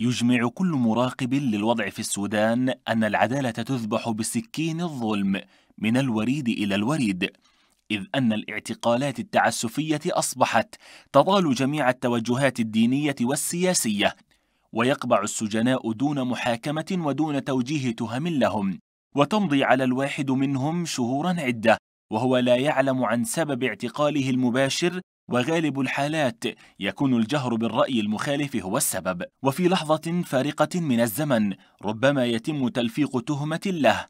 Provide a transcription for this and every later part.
يجمع كل مراقب للوضع في السودان أن العدالة تذبح بسكين الظلم من الوريد إلى الوريد إذ أن الاعتقالات التعسفية أصبحت تضال جميع التوجهات الدينية والسياسية ويقبع السجناء دون محاكمة ودون توجيه تهم لهم وتمضي على الواحد منهم شهورا عدة وهو لا يعلم عن سبب اعتقاله المباشر وغالب الحالات يكون الجهر بالرأي المخالف هو السبب وفي لحظة فارقة من الزمن ربما يتم تلفيق تهمة له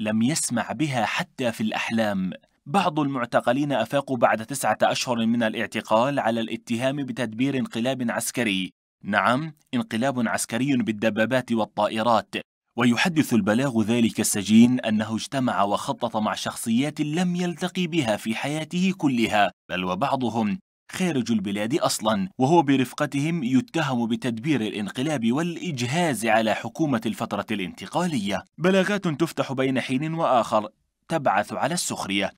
لم يسمع بها حتى في الأحلام بعض المعتقلين أفاقوا بعد تسعة أشهر من الاعتقال على الاتهام بتدبير انقلاب عسكري نعم انقلاب عسكري بالدبابات والطائرات ويحدث البلاغ ذلك السجين أنه اجتمع وخطط مع شخصيات لم يلتقي بها في حياته كلها بل وبعضهم خارج البلاد أصلا وهو برفقتهم يتهم بتدبير الانقلاب والإجهاز على حكومة الفترة الانتقالية بلاغات تفتح بين حين وآخر تبعث على السخرية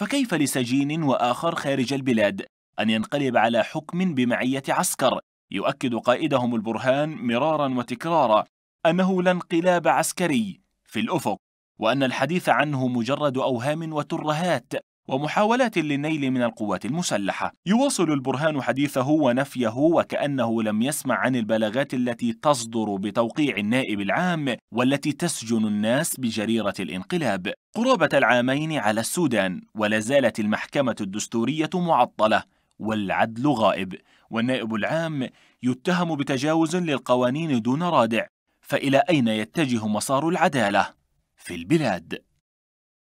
فكيف لسجين وآخر خارج البلاد أن ينقلب على حكم بمعية عسكر يؤكد قائدهم البرهان مرارا وتكرارا أنه لا انقلاب عسكري في الأفق وأن الحديث عنه مجرد أوهام وترهات ومحاولات للنيل من القوات المسلحة يواصل البرهان حديثه ونفيه وكأنه لم يسمع عن البلاغات التي تصدر بتوقيع النائب العام والتي تسجن الناس بجريرة الانقلاب قرابة العامين على السودان ولا زالت المحكمة الدستورية معطلة والعدل غائب والنائب العام يتهم بتجاوز للقوانين دون رادع فإلى أين يتجه مسار العدالة في البلاد؟